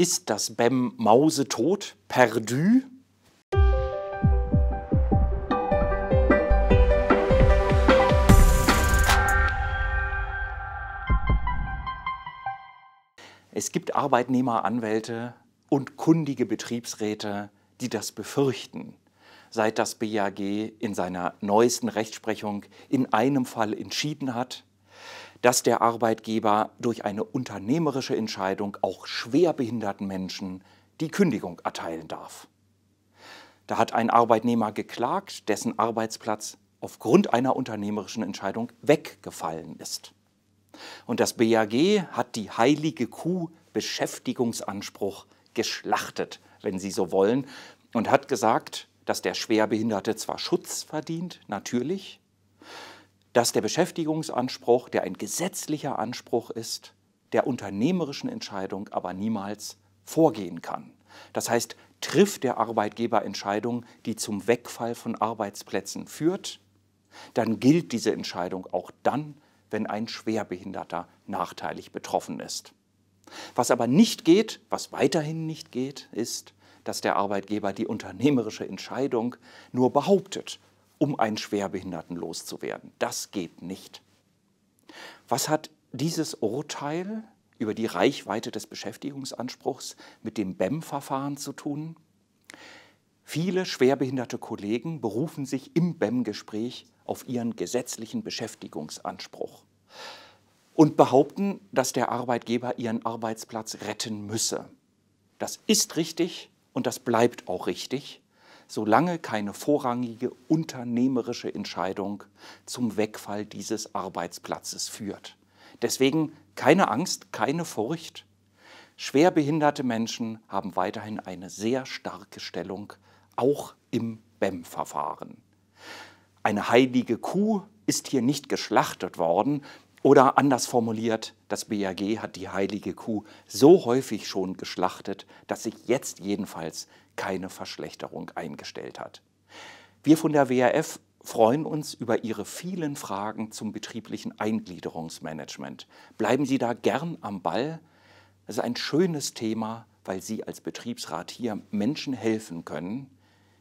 Ist das BEM mausetot? Perdu? Es gibt Arbeitnehmeranwälte und kundige Betriebsräte, die das befürchten, seit das BAG in seiner neuesten Rechtsprechung in einem Fall entschieden hat, dass der Arbeitgeber durch eine unternehmerische Entscheidung auch schwerbehinderten Menschen die Kündigung erteilen darf. Da hat ein Arbeitnehmer geklagt, dessen Arbeitsplatz aufgrund einer unternehmerischen Entscheidung weggefallen ist. Und das BAG hat die heilige Kuh Beschäftigungsanspruch geschlachtet, wenn Sie so wollen, und hat gesagt, dass der Schwerbehinderte zwar Schutz verdient, natürlich, dass der Beschäftigungsanspruch, der ein gesetzlicher Anspruch ist, der unternehmerischen Entscheidung aber niemals vorgehen kann. Das heißt, trifft der Arbeitgeber Entscheidungen, die zum Wegfall von Arbeitsplätzen führt, dann gilt diese Entscheidung auch dann, wenn ein Schwerbehinderter nachteilig betroffen ist. Was aber nicht geht, was weiterhin nicht geht, ist, dass der Arbeitgeber die unternehmerische Entscheidung nur behauptet um einen Schwerbehinderten loszuwerden. Das geht nicht. Was hat dieses Urteil über die Reichweite des Beschäftigungsanspruchs mit dem BEM-Verfahren zu tun? Viele schwerbehinderte Kollegen berufen sich im BEM-Gespräch auf ihren gesetzlichen Beschäftigungsanspruch und behaupten, dass der Arbeitgeber ihren Arbeitsplatz retten müsse. Das ist richtig und das bleibt auch richtig solange keine vorrangige unternehmerische Entscheidung zum Wegfall dieses Arbeitsplatzes führt. Deswegen keine Angst, keine Furcht. Schwerbehinderte Menschen haben weiterhin eine sehr starke Stellung, auch im BEM-Verfahren. Eine heilige Kuh ist hier nicht geschlachtet worden, oder anders formuliert, das BAG hat die heilige Kuh so häufig schon geschlachtet, dass sich jetzt jedenfalls keine Verschlechterung eingestellt hat. Wir von der WRF freuen uns über Ihre vielen Fragen zum betrieblichen Eingliederungsmanagement. Bleiben Sie da gern am Ball. Es ist ein schönes Thema, weil Sie als Betriebsrat hier Menschen helfen können,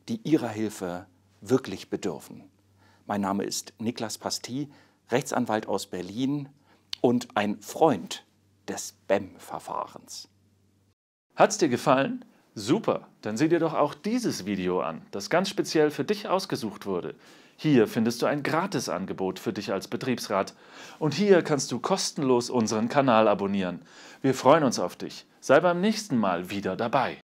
die Ihrer Hilfe wirklich bedürfen. Mein Name ist Niklas Pasti. Rechtsanwalt aus Berlin und ein Freund des BEM-Verfahrens. Hat's dir gefallen? Super, dann sieh dir doch auch dieses Video an, das ganz speziell für dich ausgesucht wurde. Hier findest du ein Gratisangebot für dich als Betriebsrat. Und hier kannst du kostenlos unseren Kanal abonnieren. Wir freuen uns auf dich. Sei beim nächsten Mal wieder dabei.